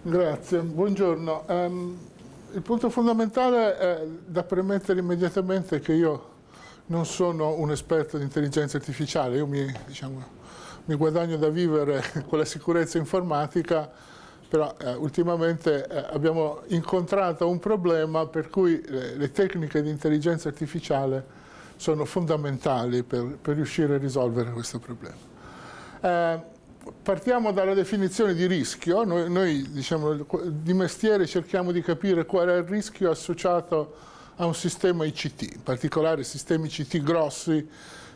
Grazie, buongiorno. Um, il punto fondamentale è da premettere immediatamente che io non sono un esperto di intelligenza artificiale, io mi diciamo, mi guadagno da vivere con la sicurezza informatica, però eh, ultimamente eh, abbiamo incontrato un problema per cui le, eh, le, tecniche di intelligenza artificiale sono fondamentali per, per riuscire a risolvere questo problema. Eh, partiamo dalla definizione di rischio, noi, noi diciamo, di mestiere cerchiamo di capire qual è il rischio associato a un sistema ICT, in particolare sistemi ICT grossi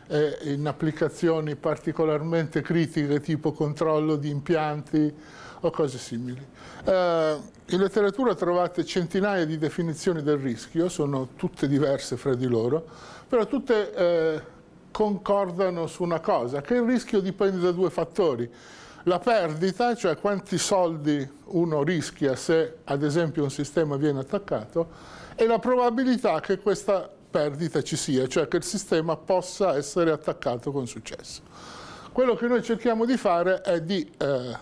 eh, in applicazioni particolarmente critiche tipo controllo di impianti o cose simili. Eh, in letteratura trovate centinaia di definizioni del rischio, sono tutte diverse fra di loro, però tutte eh, concordano su una cosa, che il rischio dipende da due fattori. La perdita, cioè quanti soldi uno rischia se ad esempio un sistema viene attaccato, e la probabilità che questa perdita ci sia, cioè che il sistema possa essere attaccato con successo. Quello che noi cerchiamo di fare è di eh,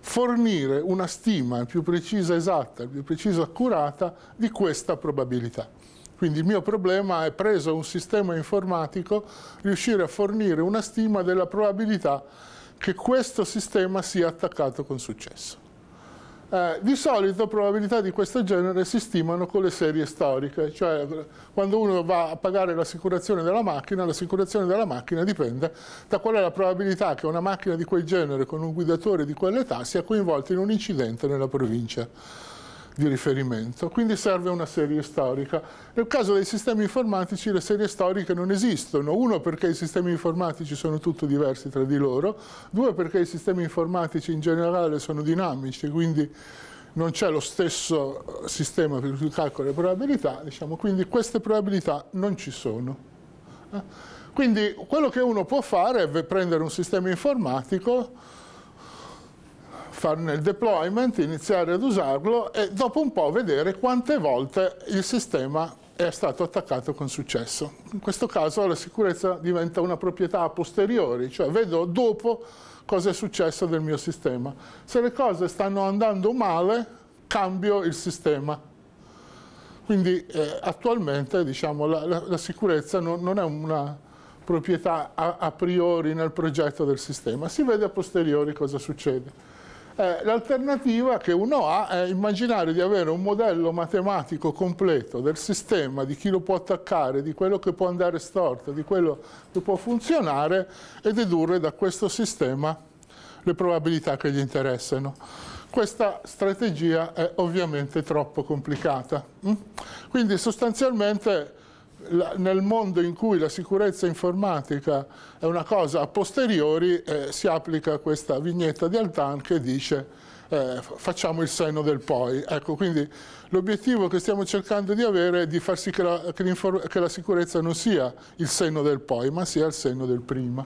fornire una stima più precisa, esatta, più precisa, accurata di questa probabilità. Quindi il mio problema è preso un sistema informatico, riuscire a fornire una stima della probabilità che questo sistema sia attaccato con successo. Eh, di solito probabilità di questo genere si stimano con le serie storiche, cioè quando uno va a pagare l'assicurazione della macchina, l'assicurazione della macchina dipende da qual è la probabilità che una macchina di quel genere con un guidatore di quell'età sia coinvolta in un incidente nella provincia di riferimento, quindi serve una serie storica. Nel caso dei sistemi informatici le serie storiche non esistono, uno perché i sistemi informatici sono tutti diversi tra di loro, due perché i sistemi informatici in generale sono dinamici, quindi non c'è lo stesso eh, sistema per cui calcola le probabilità, diciamo, quindi queste probabilità non ci sono. Eh. Quindi quello che uno può fare è prendere un sistema informatico, farne il deployment, iniziare ad usarlo e dopo un po' vedere quante volte il sistema è stato attaccato con successo. In questo caso la sicurezza diventa una proprietà a posteriori, cioè vedo dopo cosa è successo del mio sistema. Se le cose stanno andando male, cambio il sistema. Quindi eh, attualmente diciamo, la, la, la, sicurezza non, non è una, proprietà a, a, priori nel progetto del sistema, si vede a posteriori cosa succede. Eh, l'alternativa che uno ha è immaginare di avere un modello matematico completo del sistema, di chi lo può attaccare, di quello che può andare storto, di quello che può funzionare e dedurre da questo sistema le probabilità che gli interessano. Questa strategia è ovviamente troppo complicata. Mm? Quindi sostanzialmente la, nel mondo in cui la sicurezza informatica è una cosa a posteriori eh, si applica questa vignetta di Altan che dice eh, facciamo il senno del poi. Ecco, quindi l'obiettivo che stiamo cercando di avere è di far sì che la, che, che la, sicurezza non sia il senno del poi, ma sia il senno del prima.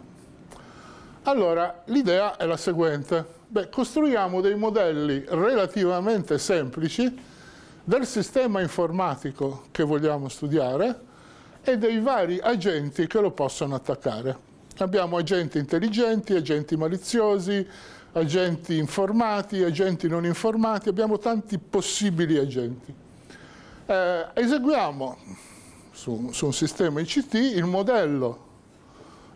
Allora, l'idea è la seguente. Beh, costruiamo dei modelli relativamente semplici del sistema informatico che vogliamo studiare, e dei vari agenti che lo possono attaccare. Abbiamo agenti intelligenti, agenti maliziosi, agenti informati, agenti non informati, abbiamo tanti possibili agenti. Eh, eseguiamo su, su un sistema ICT il modello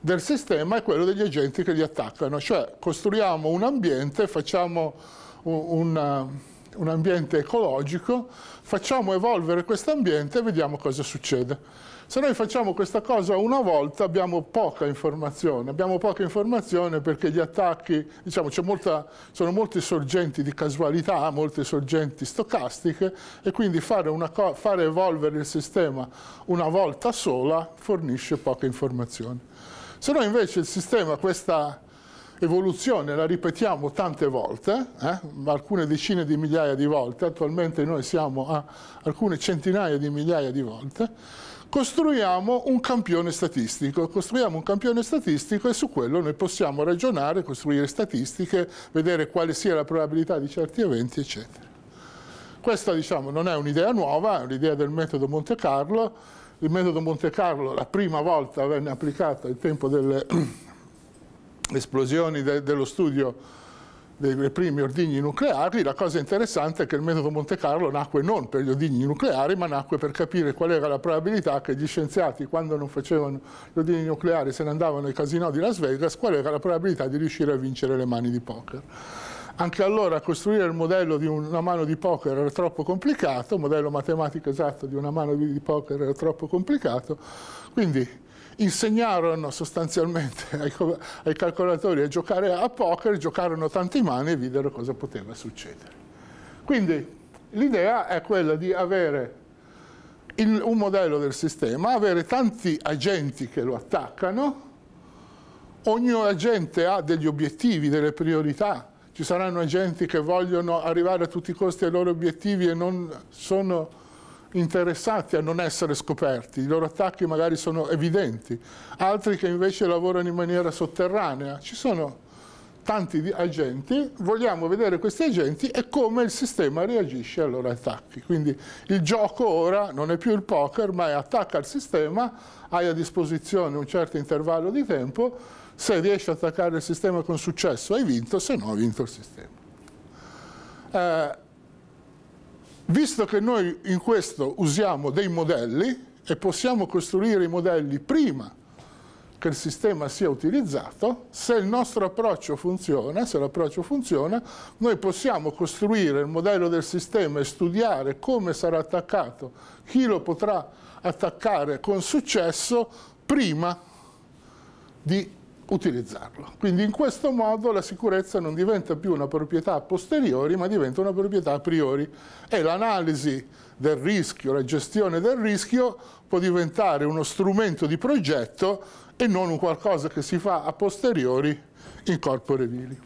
del sistema e quello degli agenti che li attaccano, cioè costruiamo un ambiente, facciamo un, un, un ambiente ecologico, facciamo evolvere questo ambiente e vediamo cosa succede. Se noi facciamo questa cosa una volta abbiamo poca informazione, abbiamo poca informazione perché gli attacchi, diciamo, molta, sono molte sorgenti di casualità, molte sorgenti stocastiche e quindi fare, fare evolvere il sistema una volta sola fornisce poca informazione. Se noi invece il sistema questa evoluzione la ripetiamo tante volte, eh, alcune decine di migliaia di volte, attualmente noi siamo a alcune centinaia di migliaia di volte, costruiamo un campione statistico, costruiamo un campione statistico e su quello noi possiamo ragionare, costruire statistiche, vedere quale sia la probabilità di certi eventi, eccetera. Questa diciamo, non è un'idea nuova, è un'idea del metodo Monte Carlo. Il metodo Monte Carlo la prima volta venne applicato al tempo delle esplosioni de dello studio dei primi ordigni nucleari, la cosa interessante è che il metodo Monte Carlo nacque non per gli ordigni nucleari, ma nacque per capire qual era la probabilità che gli scienziati, quando non facevano gli ordigni nucleari, se ne andavano ai casinò di Las Vegas, qual era la probabilità di riuscire a vincere le mani di poker. Anche allora costruire il modello di una mano di poker era troppo complicato, il modello matematico esatto di una mano di poker era troppo complicato, quindi insegnarono sostanzialmente ai, ai calcolatori a giocare a poker, giocarono tanti mani e videro cosa poteva succedere. Quindi l'idea è quella di avere il, un modello del sistema, avere tanti agenti che lo attaccano, ogni agente ha degli obiettivi, delle priorità, ci saranno agenti che vogliono arrivare a tutti i costi ai loro obiettivi e non sono interessati a non essere scoperti, i loro attacchi magari sono evidenti, altri che invece lavorano in maniera sotterranea. Ci sono tanti agenti, vogliamo vedere questi agenti e come il sistema reagisce ai loro attacchi. Quindi il gioco ora non è più il poker, ma è attacca il sistema, hai a disposizione un certo intervallo di tempo, se riesci ad attaccare il sistema con successo hai vinto, se no hai vinto il sistema. Eh, Visto che noi in questo usiamo dei modelli e possiamo costruire i modelli prima che il sistema sia utilizzato, se il nostro approccio funziona, se l'approccio funziona, noi possiamo costruire il modello del sistema e studiare come sarà attaccato, chi lo potrà attaccare con successo prima di utilizzarlo. Quindi in questo modo la sicurezza non diventa più una proprietà a posteriori, ma diventa una proprietà a priori. E l'analisi del rischio, la gestione del rischio può diventare uno strumento di progetto e non un qualcosa che si fa a posteriori in corpore vili.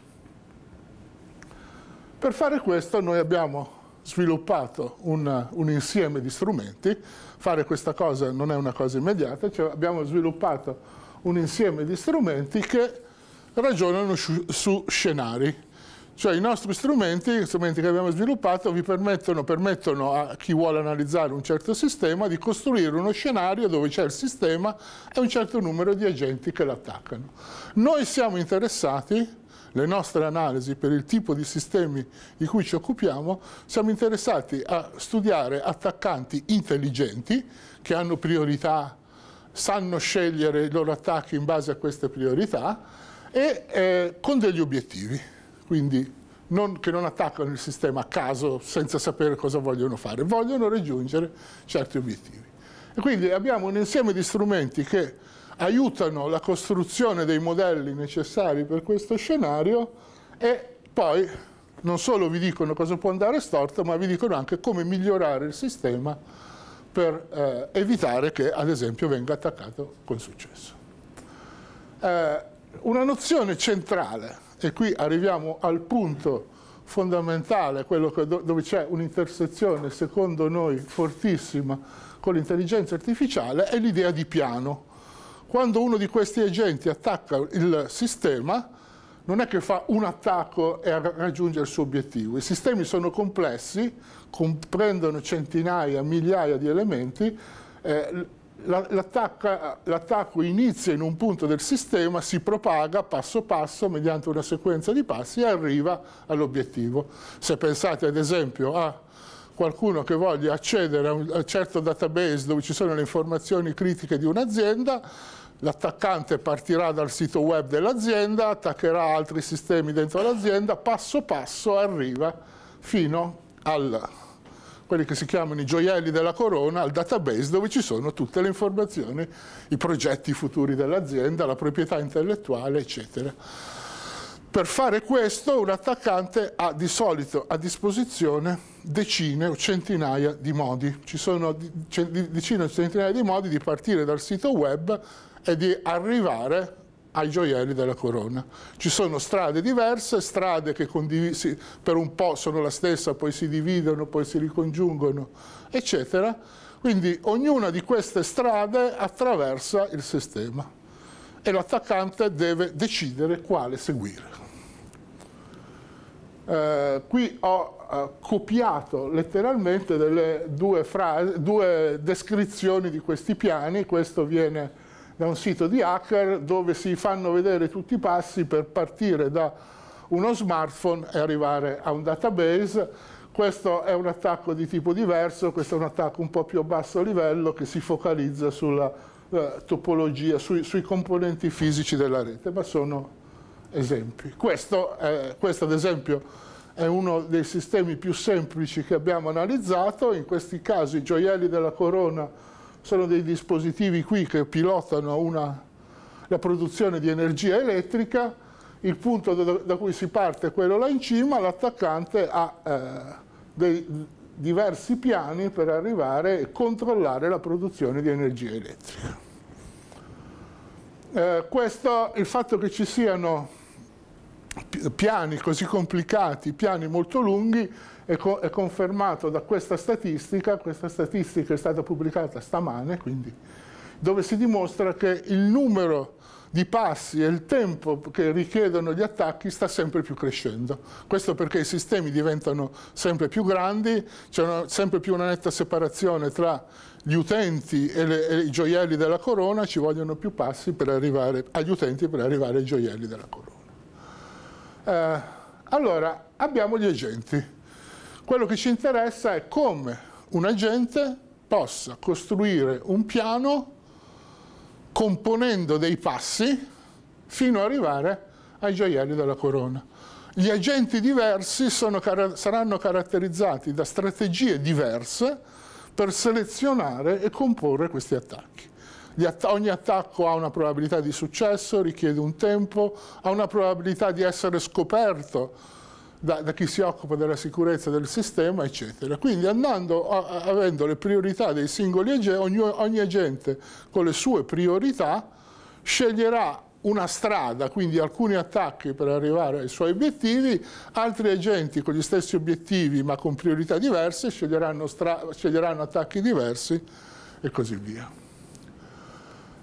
Per fare questo noi abbiamo sviluppato un, un, insieme di strumenti, fare questa cosa non è una cosa immediata, cioè abbiamo sviluppato un insieme di strumenti che ragionano su, su scenari. Cioè i nostri strumenti, gli strumenti che abbiamo sviluppato, vi permettono, permettono a chi vuole analizzare un certo sistema di costruire uno scenario dove c'è il sistema e un certo numero di agenti che l'attaccano. Noi siamo interessati, le nostre analisi per il tipo di sistemi di cui ci occupiamo, siamo interessati a studiare attaccanti intelligenti che hanno priorità sanno scegliere i loro attacchi in base a queste priorità e eh, con degli obiettivi, quindi non, che non attaccano il sistema a caso senza sapere cosa vogliono fare, vogliono raggiungere certi obiettivi. E quindi abbiamo un insieme di strumenti che aiutano la costruzione dei modelli necessari per questo scenario e poi non solo vi dicono cosa può andare storto, ma vi dicono anche come migliorare il sistema per eh, evitare che ad esempio venga attaccato con successo. Eh, una nozione centrale, e qui arriviamo al punto fondamentale, quello che, dove c'è un'intersezione secondo noi fortissima con l'intelligenza artificiale, è l'idea di piano. Quando uno di questi agenti attacca il sistema, non è che fa un attacco e raggiunge il suo obiettivo. I sistemi sono complessi, comprendono centinaia, migliaia di elementi, eh, l'attacco inizia in un punto del sistema, si propaga passo passo mediante una sequenza di passi e arriva all'obiettivo. Se pensate ad esempio a qualcuno che voglia accedere a un certo database dove ci sono le informazioni critiche di un'azienda, l'attaccante partirà dal sito web dell'azienda, attaccherà altri sistemi dentro l'azienda, passo passo arriva fino al quelli che si chiamano i gioielli della corona, al database dove ci sono tutte le informazioni, i progetti futuri dell'azienda, la proprietà intellettuale, eccetera. Per fare questo un attaccante ha di solito a disposizione decine o centinaia di modi. Ci sono decine o centinaia di modi di partire dal sito web e di arrivare ai gioielli della corona. Ci sono strade diverse, strade che condivisi, per un po' sono la stessa, poi si dividono, poi si ricongiungono, eccetera. Quindi ognuna di queste strade attraversa il sistema e l'attaccante deve decidere quale seguire. Eh, qui ho eh, copiato letteralmente delle due, frasi, due descrizioni di questi piani, questo viene da un sito di hacker dove si fanno vedere tutti i passi per partire da uno smartphone e arrivare a un database. Questo è un attacco di tipo diverso, questo è un attacco un po' più a basso livello che si focalizza sulla eh, topologia, sui, sui, componenti fisici della rete, ma sono esempi. Questo, è, questo ad esempio è uno dei sistemi più semplici che abbiamo analizzato, in questi casi i gioielli della corona sono dei dispositivi qui che pilotano una, la produzione di energia elettrica, il punto da, da, cui si parte è quello là in cima, l'attaccante ha eh, dei diversi piani per arrivare e controllare la produzione di energia elettrica. Eh, questo, il fatto che ci siano piani così complicati, piani molto lunghi, è, co è confermato da questa statistica, questa statistica è stata pubblicata stamane, quindi, dove si dimostra che il numero di passi e il tempo che richiedono gli attacchi sta sempre più crescendo. Questo perché i sistemi diventano sempre più grandi, c'è sempre più una netta separazione tra gli utenti e, le, e, i gioielli della corona, ci vogliono più passi per arrivare agli utenti per arrivare ai gioielli della corona. Eh, allora, abbiamo gli agenti. Quello che ci interessa è come un agente possa costruire un piano componendo dei passi fino ad arrivare ai gioielli della corona. Gli agenti diversi sono, saranno caratterizzati da strategie diverse per selezionare e comporre questi attacchi. Att ogni attacco ha una probabilità di successo, richiede un tempo, ha una probabilità di essere scoperto da, da, chi si occupa della sicurezza del sistema, eccetera. Quindi andando, a, avendo le priorità dei singoli agenti, ogni, ogni agente con le sue priorità sceglierà una strada, quindi alcuni attacchi per arrivare ai suoi obiettivi, altri agenti con gli stessi obiettivi ma con priorità diverse sceglieranno, sceglieranno attacchi diversi e così via.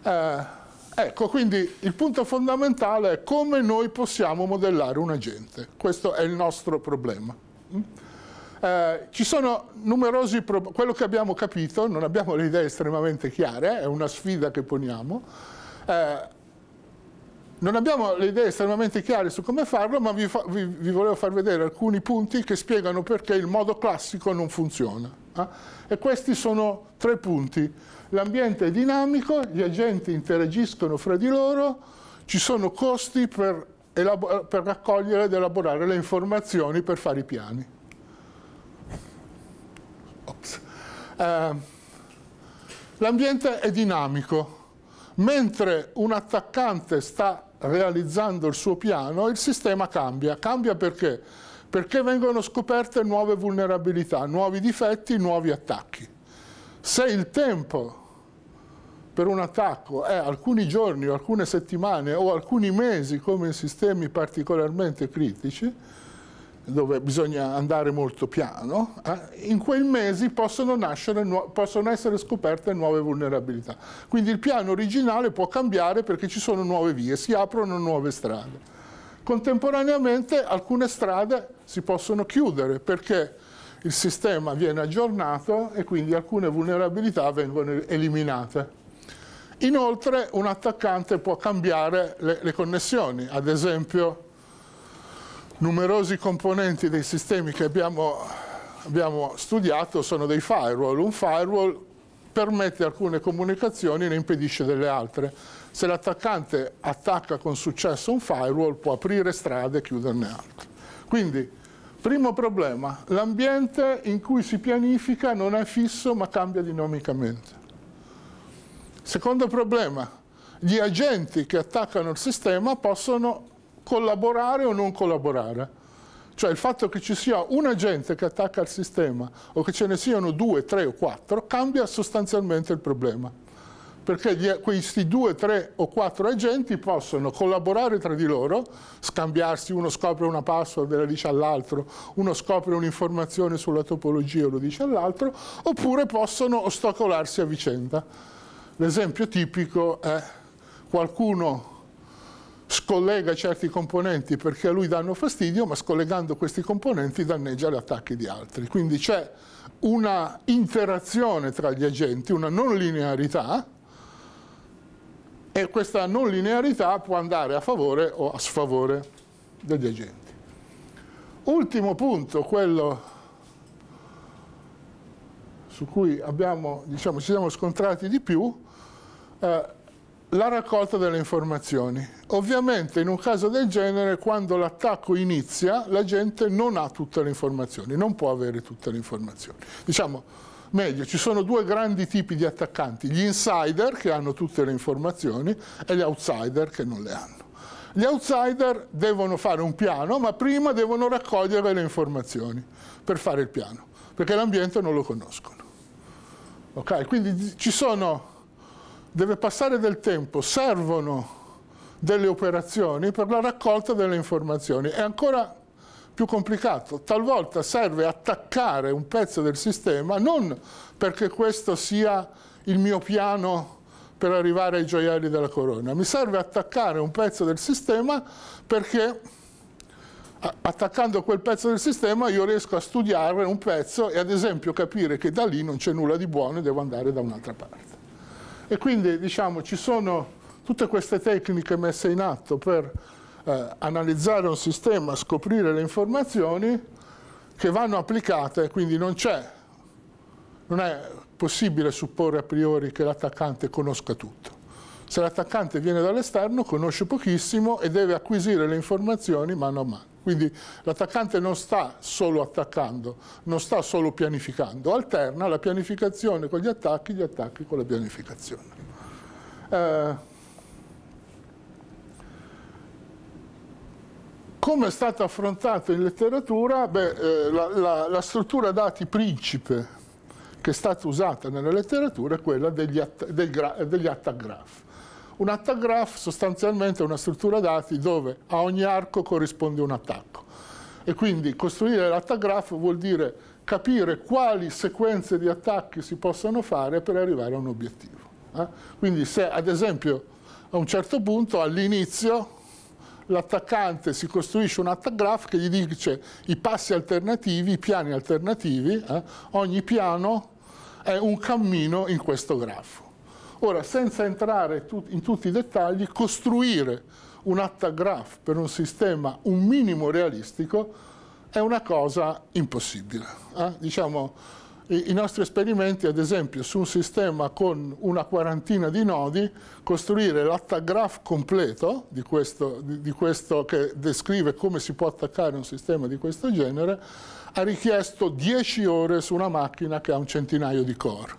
Eh, Ecco, quindi il punto fondamentale è come noi possiamo modellare un agente. Questo è il nostro problema. Mm? Eh, ci sono numerosi problemi, quello che abbiamo capito, non abbiamo le idee estremamente chiare, eh, è una sfida che poniamo, eh, non abbiamo le idee estremamente chiare su come farlo, ma vi, fa vi, vi, volevo far vedere alcuni punti che spiegano perché il modo classico non funziona. Eh? E questi sono tre punti l'ambiente è dinamico, gli agenti interagiscono fra di loro, ci sono costi per, per raccogliere ed elaborare le informazioni per fare i piani. Eh, l'ambiente è dinamico, mentre un attaccante sta realizzando il suo piano, il sistema cambia. Cambia perché? Perché vengono scoperte nuove vulnerabilità, nuovi difetti, nuovi attacchi. Se il tempo per un attacco è alcuni giorni, alcune settimane o alcuni mesi come in sistemi particolarmente critici, dove bisogna andare molto piano, eh, in quei mesi possono, nascere, possono, essere scoperte nuove vulnerabilità. Quindi il piano originale può cambiare perché ci sono nuove vie, si aprono nuove strade. Contemporaneamente alcune strade si possono chiudere perché il sistema viene aggiornato e quindi alcune vulnerabilità vengono eliminate. Inoltre un attaccante può cambiare le, le connessioni, ad esempio numerosi componenti dei sistemi che abbiamo, abbiamo studiato sono dei firewall. Un firewall permette alcune comunicazioni e ne impedisce delle altre. Se l'attaccante attacca con successo un firewall può aprire strade e chiuderne altre. Quindi Primo problema, l'ambiente in cui si pianifica non è fisso ma cambia dinamicamente. Secondo problema, gli agenti che attaccano il sistema possono collaborare o non collaborare. Cioè il fatto che ci sia un agente che attacca il sistema o che ce ne siano due, tre o quattro cambia sostanzialmente il problema perché gli, questi due, tre o quattro agenti possono collaborare tra di loro, scambiarsi, uno scopre una password e la dice all'altro, uno scopre un'informazione sulla topologia e lo dice all'altro, oppure possono ostacolarsi a vicenda. L'esempio tipico è qualcuno scollega certi componenti perché a lui danno fastidio, ma scollegando questi componenti danneggia gli attacchi di altri. Quindi c'è una interazione tra gli agenti, una non linearità, e questa non linearità può andare a favore o a sfavore degli agenti. Ultimo punto, quello su cui abbiamo, diciamo, ci siamo scontrati di più, eh, la raccolta delle informazioni. Ovviamente in un caso del genere quando l'attacco inizia la gente non ha tutte le informazioni, non può avere tutte le informazioni. Diciamo, Meglio, ci sono due grandi tipi di attaccanti, gli insider che hanno tutte le informazioni e gli outsider che non le hanno. Gli outsider devono fare un piano, ma prima devono raccogliere le informazioni per fare il piano, perché l'ambiente non lo conoscono. Okay? Quindi ci sono, deve passare del tempo, servono delle operazioni per la raccolta delle informazioni. E ancora più complicato. Talvolta serve attaccare un pezzo del sistema non perché questo sia il mio piano per arrivare ai gioielli della corona. Mi serve attaccare un pezzo del sistema perché attaccando quel pezzo del sistema io riesco a studiare un pezzo e ad esempio capire che da lì non c'è nulla di buono e devo andare da un'altra parte. E quindi diciamo ci sono tutte queste tecniche messe in atto per eh, analizzare un sistema, scoprire le informazioni che vanno applicate, quindi non c'è, non è possibile supporre a priori che l'attaccante conosca tutto. Se l'attaccante viene dall'esterno conosce pochissimo e deve acquisire le informazioni mano a mano. Quindi l'attaccante non sta solo attaccando, non sta solo pianificando, alterna la pianificazione con gli attacchi, gli attacchi con la pianificazione. Eh, Come è stato affrontato in letteratura? Beh, eh, la, la, la, struttura dati principe che è stata usata nella letteratura è quella degli, att degli attack graph. Un attack graph sostanzialmente è una struttura dati dove a ogni arco corrisponde un attacco. E quindi costruire l'attack vuol dire capire quali sequenze di attacchi si possono fare per arrivare a un obiettivo. Eh? Quindi se ad esempio a un certo punto all'inizio l'attaccante si costruisce un attack graph che gli dice i passi alternativi, i piani alternativi, eh? ogni piano è un cammino in questo grafo. Ora, senza entrare in tutti i dettagli, costruire un attack graph per un sistema un minimo realistico è una cosa impossibile. Eh? Diciamo, i, nostri esperimenti, ad esempio, su un sistema con una quarantina di nodi, costruire l'attagraph completo di questo, di, di questo che descrive come si può attaccare un sistema di questo genere, ha richiesto 10 ore su una macchina che ha un centinaio di core.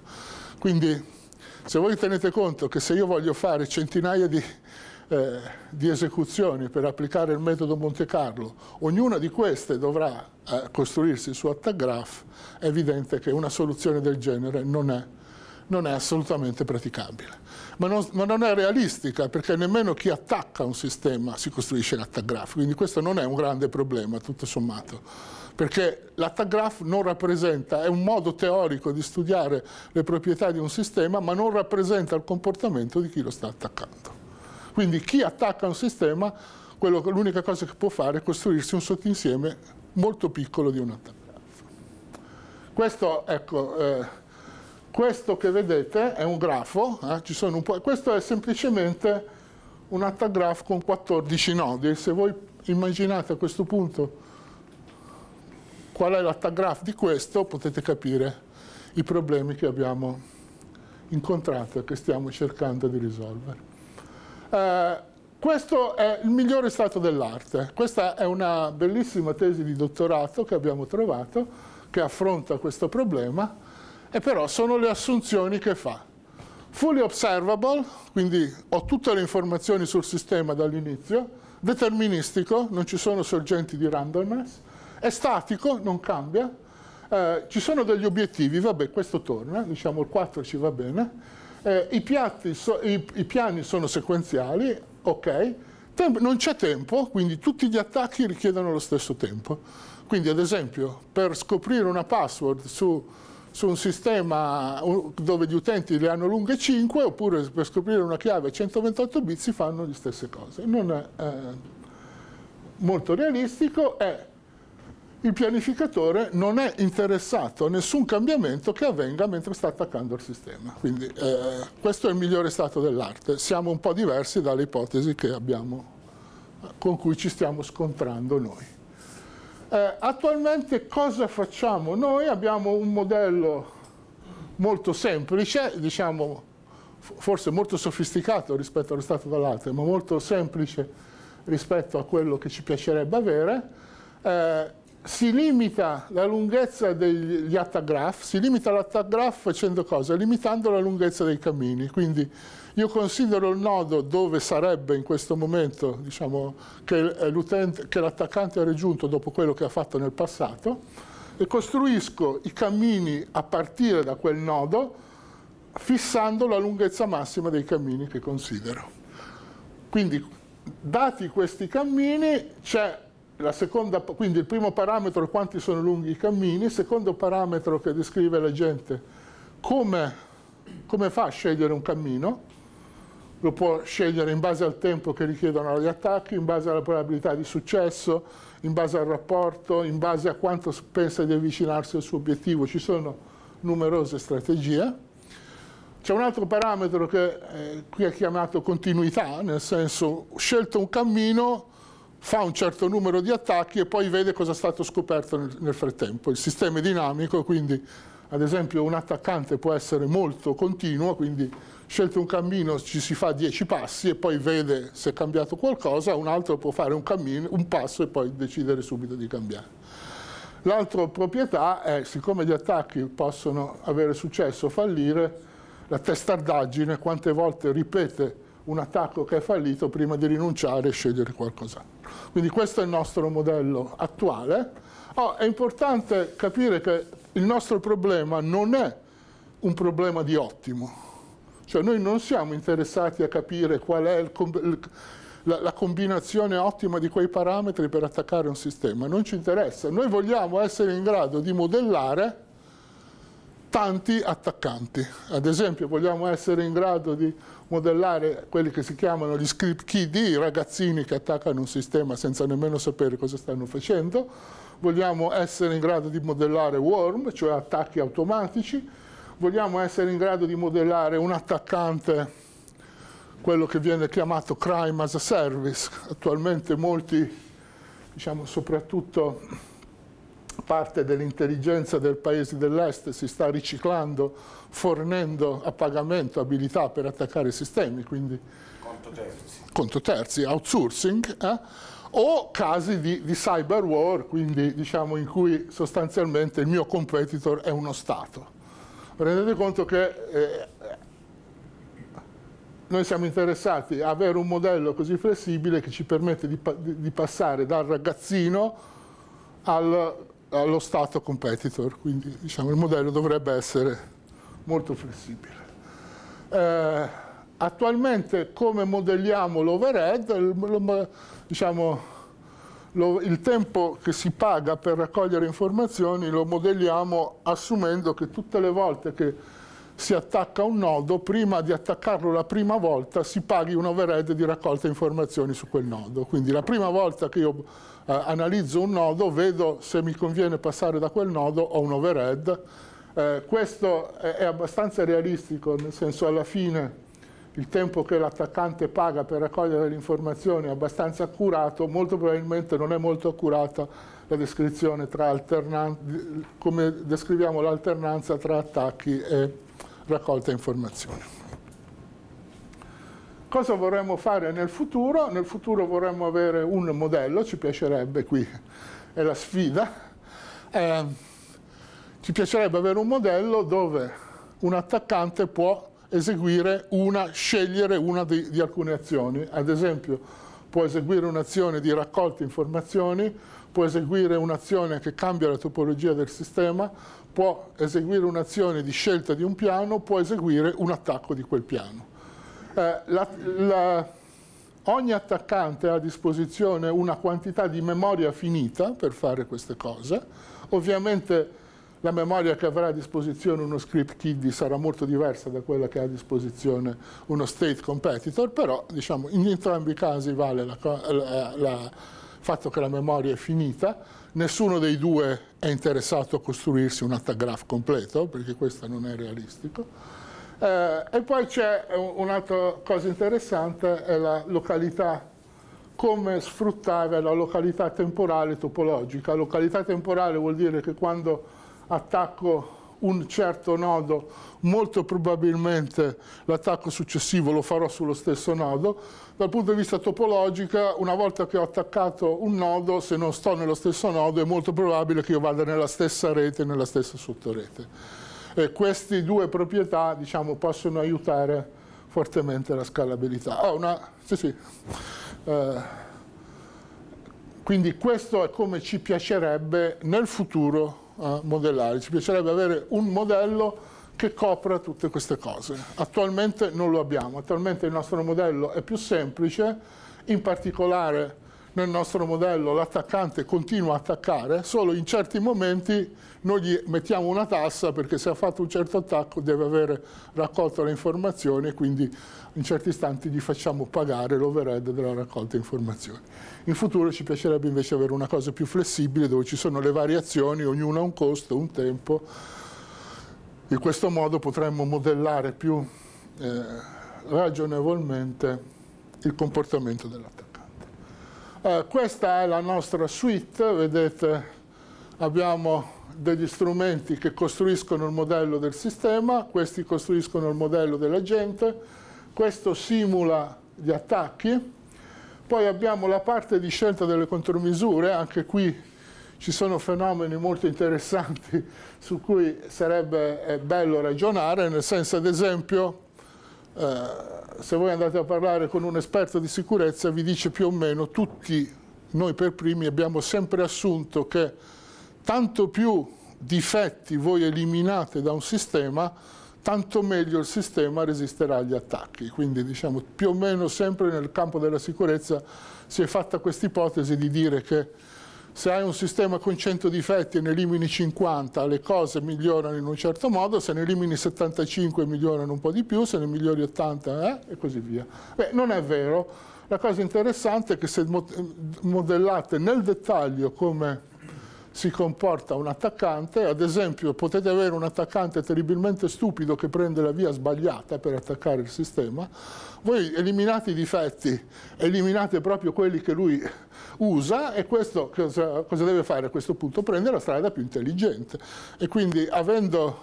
Quindi se voi tenete conto che se io voglio fare centinaia di, eh, di esecuzioni per applicare il metodo Monte Carlo, ognuna di queste dovrà eh, costruirsi su attack graph, è evidente che una soluzione del genere non è, non è assolutamente praticabile. Ma non, ma non, è realistica perché nemmeno chi attacca un sistema si costruisce l'attack graph, quindi questo non è un grande problema tutto sommato perché l'attack graph non rappresenta, è un modo teorico di studiare le proprietà di un sistema, ma non rappresenta il comportamento di chi lo sta attaccando. Quindi chi attacca un sistema, l'unica cosa che può fare è costruirsi un sottinsieme molto piccolo di un attacco. Questo, ecco, eh, questo che vedete è un grafo, eh, un questo è semplicemente un attack graph con 14 nodi. Se voi immaginate a questo punto qual è l'attack graph di questo, potete capire i problemi che abbiamo incontrato e che stiamo cercando di risolvere. Eh, questo è il migliore stato dell'arte. Questa è una bellissima tesi di dottorato che abbiamo trovato, che affronta questo problema, e però sono le assunzioni che fa. Fully observable, quindi ho tutte le informazioni sul sistema dall'inizio, deterministico, non ci sono sorgenti di randomness, è statico, non cambia, eh, ci sono degli obiettivi, vabbè questo torna, diciamo il 4 ci va bene, eh, i, so, i, i, piani sono sequenziali, ok, Tem non c'è tempo, quindi tutti gli attacchi richiedono lo stesso tempo. Quindi ad esempio per scoprire una password su, su un sistema dove gli utenti le hanno lunghe 5 oppure per scoprire una chiave 128 bit si fanno le stesse cose. Non è eh, molto realistico, è il pianificatore non è interessato a nessun cambiamento che avvenga mentre sta attaccando il sistema. Quindi eh, questo è il migliore stato dell'arte. Siamo un po' diversi dalle ipotesi abbiamo, con cui ci stiamo scontrando noi. Eh, attualmente cosa facciamo? Noi abbiamo un modello molto semplice, diciamo forse molto sofisticato rispetto allo stato dell'arte, ma molto semplice rispetto a quello che ci piacerebbe avere, eh, si limita la lunghezza degli attagraph, si limita l'attagraph facendo cosa? Limitando la lunghezza dei cammini. Quindi io considero il nodo dove sarebbe in questo momento diciamo, che l'attaccante ha raggiunto dopo quello che ha fatto nel passato e costruisco i cammini a partire da quel nodo fissando la lunghezza massima dei cammini che considero. Quindi dati questi cammini c'è seconda, quindi il primo parametro è quanti sono lunghi i cammini, il secondo parametro che descrive la gente come, come fa a scegliere un cammino, lo può scegliere in base al tempo che richiedono gli attacchi, in base alla probabilità di successo, in base al rapporto, in base a quanto pensa di avvicinarsi al suo obiettivo. Ci sono numerose strategie. C'è un altro parametro che eh, qui è chiamato continuità, nel senso scelto un cammino, fa un certo numero di attacchi e poi vede cosa è stato scoperto nel, nel frattempo. Il sistema è dinamico, quindi ad esempio un attaccante può essere molto continuo, quindi scelto un cammino ci si fa 10 passi e poi vede se è cambiato qualcosa, un altro può fare un, cammino, un passo e poi decidere subito di cambiare. L'altra proprietà è, siccome gli attacchi possono avere successo o fallire, la testardaggine, quante volte ripete un attacco che è fallito prima di rinunciare e scegliere qualcos'altro. Quindi questo è il nostro modello attuale. Oh, è importante capire che il nostro problema non è un problema di ottimo. Cioè noi non siamo interessati a capire qual è il, la, la, combinazione ottima di quei parametri per attaccare un sistema. Non ci interessa. Noi vogliamo essere in grado di modellare tanti attaccanti. Ad esempio vogliamo essere in grado di modellare quelli che si chiamano gli script key i ragazzini che attaccano un sistema senza nemmeno sapere cosa stanno facendo, vogliamo essere in grado di modellare worm, cioè attacchi automatici, vogliamo essere in grado di modellare un attaccante, quello che viene chiamato crime as a service, attualmente molti, diciamo soprattutto parte dell'intelligenza del paese dell'est si sta riciclando, fornendo a pagamento abilità per attaccare i sistemi, quindi conto terzi, conto terzi outsourcing, eh? o casi di, di, cyber war, quindi diciamo in cui sostanzialmente il mio competitor è uno Stato. Rendete conto che eh, noi siamo interessati a avere un modello così flessibile che ci permette di, di passare dal ragazzino al allo eh, Stato competitor, quindi diciamo, il modello dovrebbe essere molto flessibile. Eh, attualmente come modelliamo l'overhead, diciamo, il tempo che si paga per raccogliere informazioni lo modelliamo assumendo che tutte le volte che si attacca un nodo, prima di attaccarlo la prima volta si paghi un overhead di raccolta informazioni su quel nodo. Quindi la prima volta che io eh, analizzo un nodo vedo se mi conviene passare da quel nodo o un overhead. Eh, questo è abbastanza realistico, nel senso alla fine il tempo che l'attaccante paga per raccogliere le informazioni è abbastanza accurato, molto probabilmente non è molto accurata la descrizione tra alternanza, come descriviamo l'alternanza tra attacchi e raccolta informazioni. Cosa vorremmo fare nel futuro? Nel futuro vorremmo avere un modello, ci piacerebbe, qui è la sfida, eh, ci piacerebbe avere un modello dove un attaccante può eseguire una, scegliere una di, di alcune azioni. Ad esempio può eseguire un'azione di raccolta informazioni, può eseguire un'azione che cambia la topologia del sistema, può eseguire un'azione di scelta di un piano, può eseguire un attacco di quel piano. Eh, la, la, ogni attaccante ha a disposizione una quantità di memoria finita per fare queste cose, ovviamente la memoria che avrà a disposizione uno script kiddie sarà molto diversa da quella che ha a disposizione uno state competitor, però diciamo, in entrambi i casi vale il fatto che la memoria è finita, nessuno dei due è interessato a costruirsi un attack graph completo, perché questo non è realistico. Eh, e poi c'è un'altra cosa interessante, è la località, come sfruttare la località temporale topologica. Località temporale vuol dire che quando attacco un certo nodo, molto probabilmente l'attacco successivo lo farò sullo stesso nodo. Dal punto di vista topologico, una volta che ho attaccato un nodo, se non sto nello stesso nodo, è molto probabile che io vada nella stessa rete, nella stessa sottorete. E queste due proprietà diciamo, possono aiutare fortemente la scalabilità. Oh, una, sì, sì. Eh, quindi questo è come ci piacerebbe nel futuro modellare, ci piacerebbe avere un modello che copra tutte queste cose. Attualmente non lo abbiamo, attualmente il nostro modello è più semplice, in particolare nel nostro modello l'attaccante continua a attaccare, solo in certi momenti noi gli mettiamo una tassa perché se ha fatto un certo attacco deve avere raccolto le informazioni e quindi in certi istanti gli facciamo pagare l'overhead della raccolta informazioni. In futuro ci piacerebbe invece avere una cosa più flessibile dove ci sono le variazioni, ognuna ha un costo, un tempo. In questo modo potremmo modellare più eh, ragionevolmente il comportamento dell'attaccante. Eh, questa è la nostra suite, vedete abbiamo degli strumenti che costruiscono il modello del sistema, questi costruiscono il modello dell'agente, questo simula gli attacchi, poi abbiamo la parte di scelta delle contromisure, anche qui ci sono fenomeni molto interessanti su cui sarebbe eh, bello ragionare, nel senso ad esempio eh, se voi andate a parlare con un esperto di sicurezza vi dice più o meno tutti noi per primi abbiamo sempre assunto che tanto più difetti voi eliminate da un sistema, tanto meglio il sistema resisterà agli attacchi. Quindi diciamo più o meno sempre nel campo della sicurezza si è fatta questa ipotesi di dire che se hai un sistema con 100 difetti e ne elimini 50, le cose migliorano in un certo modo, se ne elimini 75 migliorano un po' di più, se ne migliori 80 eh, e così via. Beh, non è vero. La cosa interessante è che se modellate nel dettaglio come si comporta un attaccante, ad esempio potete avere un attaccante terribilmente stupido che prende la via sbagliata per attaccare il sistema, voi eliminate i difetti, eliminate proprio quelli che lui usa e questo cosa, cosa deve fare a questo punto? Prende la strada più intelligente e quindi avendo,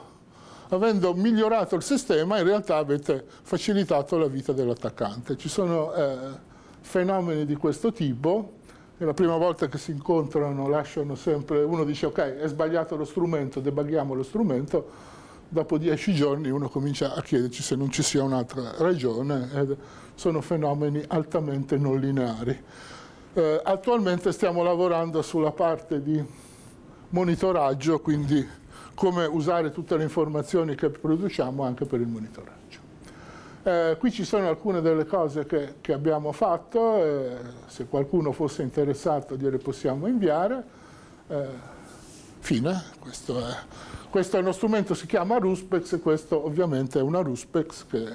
avendo migliorato il sistema in realtà avete facilitato la vita dell'attaccante. Ci sono eh, fenomeni di questo tipo è la prima volta che si incontrano lasciano sempre, uno dice ok è sbagliato lo strumento, debughiamo lo strumento, dopo dieci giorni uno comincia a chiederci se non ci sia un'altra ragione, ed sono fenomeni altamente non lineari. Eh, attualmente stiamo lavorando sulla parte di monitoraggio, quindi come usare tutte le informazioni che produciamo anche per il monitoraggio. Eh, qui ci sono alcune delle cose che, che abbiamo fatto, eh, se qualcuno fosse interessato gliele possiamo inviare. Eh, fine, questo è, questo è, uno strumento, si chiama Ruspex e questo ovviamente è una Ruspex che,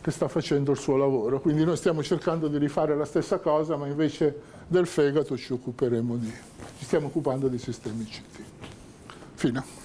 che, sta facendo il suo lavoro. Quindi noi stiamo cercando di rifare la stessa cosa, ma invece del fegato ci occuperemo di, ci stiamo occupando di sistemi CT. Fine.